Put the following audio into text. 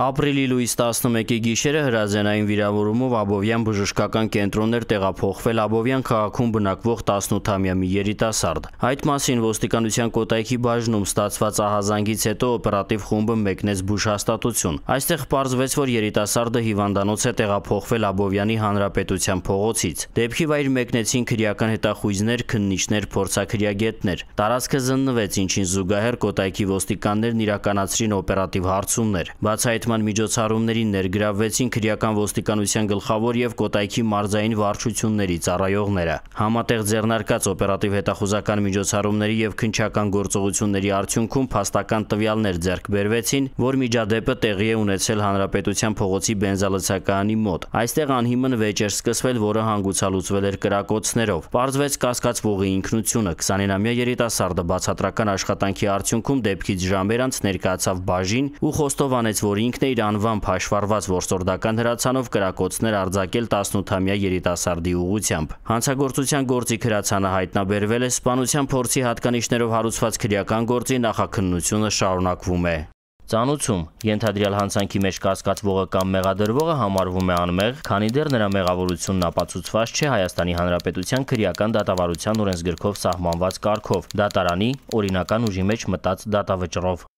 Ապրիլի լույս 11-ի գիշերը հրազենային վիրավորումով Աբովյան բժշկական կենտրոններ տեղափոխվել Աբովյան քաղաքում բնակվող 18-ամյա մի երիտասարդ։ Այդ մասին ոստիկանության կոտայքի բաժնում ստացված ահազանգից հետո օպերատիվ խումբը մեկնեց բուժհաստատություն։ Այստեղ պարզվեց, որ երիտասարդը հիվանդանոց է տեղափոխվել Աբովյանի հանրապետության փողոցից։ Դեպքի վայր մեկնեցին քրեական հետախույզներ, քննիչներ, փորձաքրեագետներ։ Տարածքը զննվեց, ինչին զուգահեռ կոտայքի ոստիկաններն իրականացրին օպերատիվ հարցումներ։ Բաց այդ բացահայտման միջոցառումներին ներգրավվեցին քրեական ոստիկանության գլխավոր եւ Կոտայքի մարզային վարչությունների ծառայողները։ Համատեղ ձեռնարկած օպերատիվ հետախուզական միջոցառումների եւ քնչական գործողությունների արդյունքում փաստական տվյալներ ձեռք բերվեցին, որ միջադեպը տեղի է ունեցել Հանրապետության փողոցի բենզալցականի մոտ։ Այստեղ անհիմն վեճ էր սկսվել, որը հանգուցալուծվել էր կրակոցներով։ Պարզվեց կասկած ողի ինքնությունը 29-ամյա երիտասարդը բացատրական աշխատանքի արդյունքում դեպքից ժամեր անց ներկայացավ բաժին ու խոստովանեց, որ ինքն է իր անվան փաշվարված որսորդական հրացանով կրակոցներ արձակել 18-ամյա երիտասարդի ուղությամբ։ Հանցագործության գործի հրացանը հայտնաբերվել է սպանության փորձի հատկանիշներով հարուցված քրեական գործի նախաքննությունը շարունակվում է։ Ծանուցում ենթադրյալ հանցանքի մեջ կասկածվողը կամ մեղադրվողը համարվում է անմեղ, քանի դեռ նրա մեղավորությունն ապացուցված չէ Հայաստանի Հանրապետության քրեական դատավարության օրենսգրքով սահմանված կարգով՝ դատարանի օրինական ուժի մեջ մտած դատավճռով։